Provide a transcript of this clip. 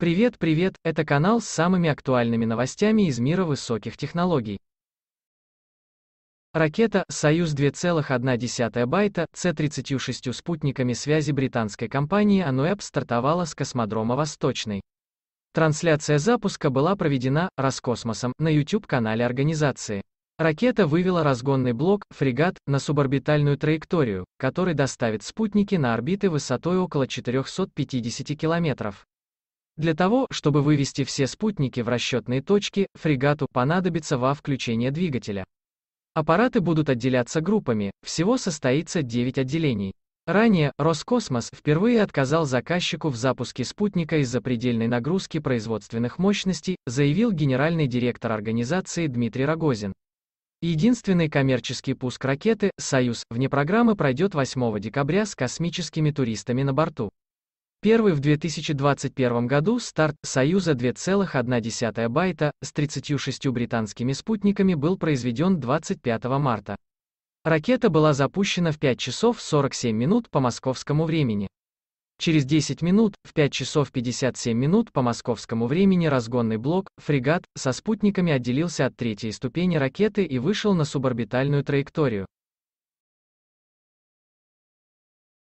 Привет, привет, это канал с самыми актуальными новостями из мира высоких технологий. Ракета «Союз 2,1 байта» с 36 спутниками связи британской компании Anueb стартовала с космодрома Восточный. Трансляция запуска была проведена Роскосмосом на YouTube-канале организации. Ракета вывела разгонный блок, фрегат, на суборбитальную траекторию, который доставит спутники на орбиты высотой около 450 километров. Для того, чтобы вывести все спутники в расчетные точки, фрегату понадобится ва включение двигателя. Аппараты будут отделяться группами, всего состоится 9 отделений. Ранее, Роскосмос впервые отказал заказчику в запуске спутника из-за предельной нагрузки производственных мощностей, заявил генеральный директор организации Дмитрий Рогозин. Единственный коммерческий пуск ракеты «Союз» вне программы пройдет 8 декабря с космическими туристами на борту. Первый в 2021 году старт «Союза 2,1 байта» с 36 британскими спутниками был произведен 25 марта. Ракета была запущена в 5 часов 47 минут по московскому времени. Через 10 минут, в 5 часов 57 минут по московскому времени разгонный блок, фрегат, со спутниками отделился от третьей ступени ракеты и вышел на суборбитальную траекторию.